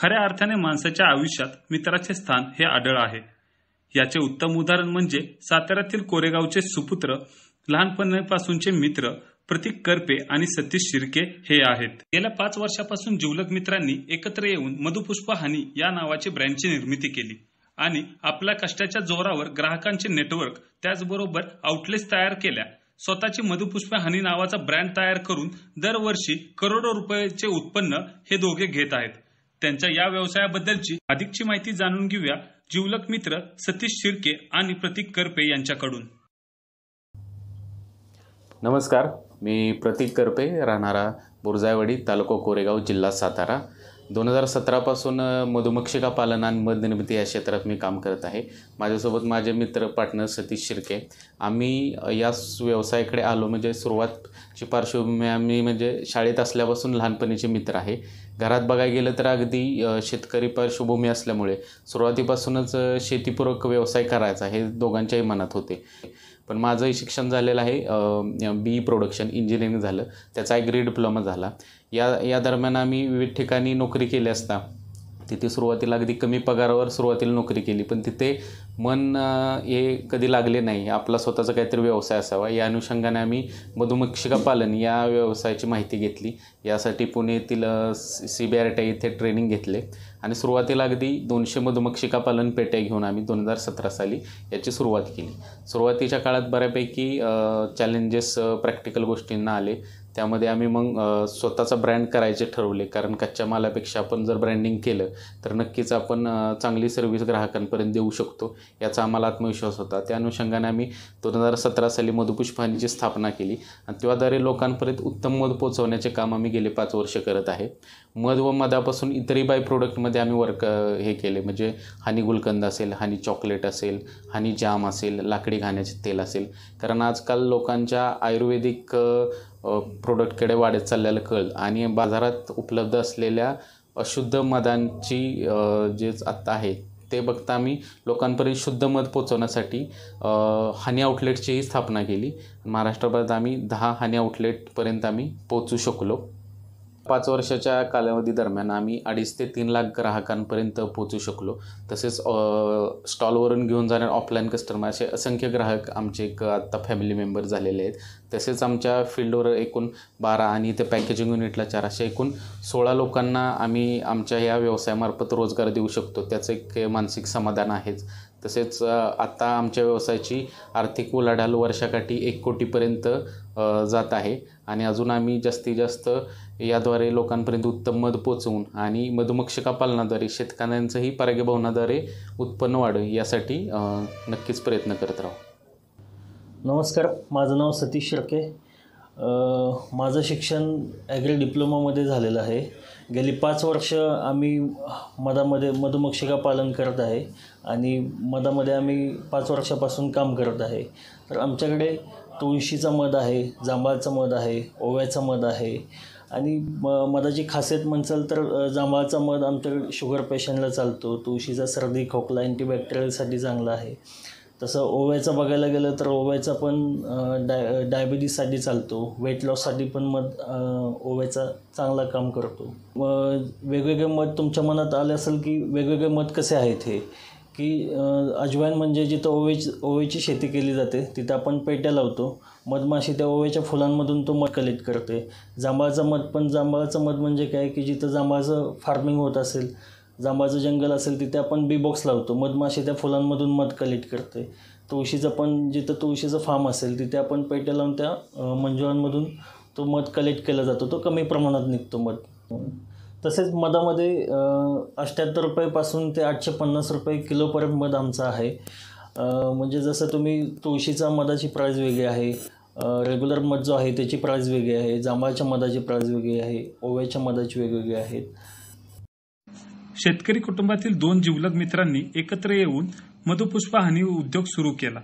खऱ्या अर्थाने माणसाच्या आयुष्यात मित्राचे स्थान हे आढळ आहे याचे उत्तम उदाहरण म्हणजे साताऱ्यातील कोरेगावचे सुपुत्र लहानपणापासूनचे मित्र प्रतीक करपे आणि सतीश शिरके हे आहेत गेल्या पाच वर्षापासून जिवलक मित्रांनी एकत्र येऊन हानी या नावाची ब्रँडची निर्मिती केली आणि आपल्या कष्टाच्या जोरावर ग्राहकांचे नेटवर्क त्याचबरोबर आउटलेट्स तयार केल्या स्वतःची मधुपुष्प हानी नावाचा ब्रँड तयार करून दरवर्षी करोडो रुपयाचे उत्पन्न हे दोघे घेत आहेत त्यांच्या या व्यवसायाबद्दलची अधिकची माहिती जाणून घेऊया जिवलक मित्र सतीश शिर्के आणि प्रतीक करपे यांच्याकडून नमस्कार मी प्रतीक करपे राहणारा बुरजायवाडी तालुका कोरेगाव जिल्हा सातारा दोन हजार सतरापासून मधुमक्षिका पालन आणि मधनिर्मिती या क्षेत्रात मी काम करत आहे माझ्यासोबत माझे मित्र पार्टनर सतीश शिर्के आम्ही या व्यवसायाकडे आलो म्हणजे सुरुवातची पार्श्वभूमी आम्ही म्हणजे शाळेत असल्यापासून लहानपणीचे मित्र आहे घरात बघायला गेलं तर अगदी शेतकरी पार्श्वभूमी असल्यामुळे सुरुवातीपासूनच शेतीपूरक व्यवसाय करायचा हे दोघांच्याही मनात होते पण माझंही शिक्षण झालेलं आहे बी प्रोडक्शन इंजिनिअरिंग झालं त्याचा एक ग्रेड डिप्लोमा झाला या या दरम्यान आम्ही विविध ठिकाणी नोकरी केली असता तिथे सुरुवातीला अगदी कमी पगारावर सुरुवातीला नोकरी केली पण तिथे मन हे कधी लागले नाही आपला स्वतःचा काहीतरी व्यवसाय असावा या अनुषंगाने आम्ही मधुमक्षिका पालन या व्यवसायाची माहिती घेतली यासाठी पुणेतील येथील सी बी आर टी इथे ट्रेनिंग घेतले आणि सुरुवातीला अगदी दोनशे मधुमक्षिका पालन पेट्या घेऊन आम्ही दोन हजार सतरा साली याची सुरुवात केली सुरुवातीच्या काळात बऱ्यापैकी चॅलेंजेस प्रॅक्टिकल गोष्टींना आले त्यामध्ये आम्ही मग स्वतःचा ब्रँड करायचे ठरवले कारण कच्च्या मालापेक्षा आपण जर ब्रँडिंग केलं तर नक्कीच आपण चांगली सर्व्हिस ग्राहकांपर्यंत देऊ शकतो याचा आम्हाला आत्मविश्वास होता त्या अनुषंगाने आम्ही दोन हजार सतरा साली मधुपुष्पानीची स्थापना केली आणि त्याद्वारे लोकांपर्यंत उत्तम मध पोचवण्याचे काम आम्ही गेले पाच वर्ष करत आहे मध व मधापासून इतरही बाय प्रोडक्टमध्ये आम्ही वर्क हे केले म्हणजे हानी गुलकंद असेल हानी चॉकलेट असेल हानी जाम असेल लाकडी घाण्याचे तेल असेल कारण आजकाल लोकांच्या आयुर्वेदिक प्रोडक्टकडे वाढत चाललेलं कळ आणि बाजारात उपलब्ध असलेल्या अशुद्ध मधांची जे आत्ता आहे ते बघता आम्ही लोकांपर्यंत शुद्ध मध पोचवण्यासाठी हनी आउटलेटचीही स्थापना केली महाराष्ट्राभरात आम्ही दहा हनी आउटलेटपर्यंत आम्ही पोचू शकलो पाच वर्षाच्या कालावधी दरम्यान आम्ही अडीच ते तीन लाख ग्राहकांपर्यंत पोहोचू शकलो तसेच स्टॉलवरून घेऊन जाणारे ऑफलाईन कस्टमर असे असंख्य ग्राहक आमचे एक आत्ता फॅमिली मेंबर झालेले आहेत तसेच आमच्या फील्डवर एकूण बारा आणि ते पॅकेजिंग युनिटला चार असे एकूण सोळा लोकांना आम्ही आमच्या या व्यवसायामार्फत रोजगार देऊ शकतो त्याचं एक मानसिक समाधान आहेच तसेच आत्ता आमच्या व्यवसायाची आर्थिक उलाढाल वर्षाकाठी एक कोटीपर्यंत जात आहे आणि अजून आम्ही जास्तीत जास्त याद्वारे लोकांपर्यंत उत्तम मध पोचवून आणि मधुमक्षिका पालनाद्वारे शेतकऱ्यांचंही परागीभवनाद्वारे उत्पन्न वाढ यासाठी नक्कीच प्रयत्न करत राहू नमस्कार माझं नाव सतीश शिर्के माझं शिक्षण ॲग्री डिप्लोमामध्ये झालेलं आहे गेली पाच वर्ष आम्ही मधामध्ये मधुमक्षिका पालन करत आहे आणि मधामध्ये आम्ही पाच वर्षापासून काम करत आहे तर आमच्याकडे तुळशीचा मध आहे जांभळाचा मध आहे ओव्याचा मध आहे आणि म मधाची खासियत म्हणसाल तर जांभळाचा मध आमच्याकडे शुगर पेशंटला चालतो तुळशीचा सर्दी खोकला अँटीबॅक्टेरियलसाठी चांगला आहे तसं ओव्याचं बघायला गेलं तर ओव्याचा पण डाय डायबिटीजसाठी चालतो वेट लॉससाठी पण मध ओव्याचा चांगला काम करतो वेगवेगळे मध तुमच्या मनात आले असेल की वेगवेगळे मध कसे आहेत हे की अजवाईन म्हणजे जिथं ओवे ओवेची शेती केली जाते तिथं आपण पेट्या लावतो मधमाशी त्या ओव्याच्या फुलांमधून तो मध कलेक्ट करते जांभळाचं मध पण जांभळाचं मध म्हणजे काय की जिथं जांभळाचं फार्मिंग होत असेल जांबाचं जंगल असेल तिथे आपण बी बॉक्स लावतो मधमाशी त्या फुलांमधून मध कलेक्ट करते तुळशीचं पण जिथं तुळशीचं फार्म असेल तिथे आपण पेट्या लावून त्या मंजुळांमधून तो मध कलेक्ट केला जातो तो कमी प्रमाणात निघतो मध तसेच मधामध्ये अठ्ठ्याहत्तर रुपयेपासून ते आठशे पन्नास रुपये किलोपर्यंत मध आमचा आहे म्हणजे जसं तुम्ही तुळशीचा मधाची प्राईज वेगळी आहे रेग्युलर मध जो आहे त्याची प्राईज वेगळी आहे जांभळाच्या मधाची प्राईज वेगळी आहे ओव्याच्या मधाची वेगवेगळी आहेत शेतकरी कुटुंबातील दोन जिवलग मित्रांनी एकत्र येऊन हानी उद्योग सुरू केला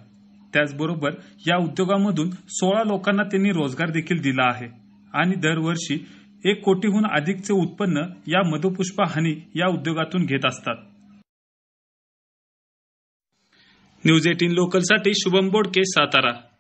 त्याचबरोबर या उद्योगामधून सोळा लोकांना त्यांनी रोजगार देखील दिला आहे आणि दरवर्षी एक कोटीहून अधिकचे उत्पन्न या हानी या उद्योगातून घेत असतात न्यूज एटीन लोकलसाठी शुभम बोडके सातारा